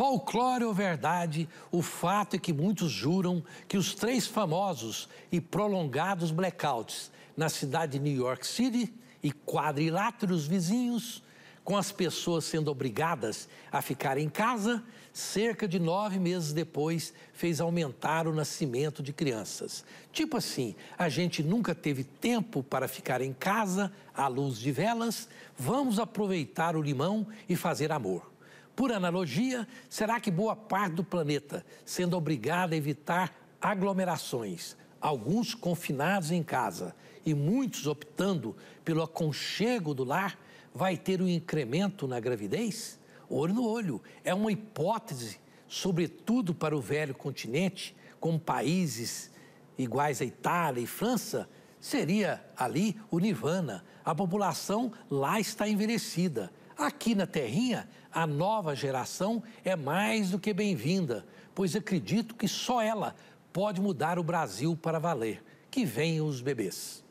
Folclore ou verdade, o fato é que muitos juram que os três famosos e prolongados blackouts na cidade de New York City e quadriláteros vizinhos, com as pessoas sendo obrigadas a ficar em casa, cerca de nove meses depois fez aumentar o nascimento de crianças. Tipo assim, a gente nunca teve tempo para ficar em casa à luz de velas, vamos aproveitar o limão e fazer amor. Por analogia, será que boa parte do planeta sendo obrigada a evitar aglomerações, alguns confinados em casa e muitos optando pelo aconchego do lar, vai ter um incremento na gravidez? Olho no olho, é uma hipótese, sobretudo para o velho continente, com países iguais à Itália e França, seria ali o nirvana. A população lá está envelhecida Aqui na Terrinha, a nova geração é mais do que bem-vinda, pois acredito que só ela pode mudar o Brasil para valer. Que venham os bebês.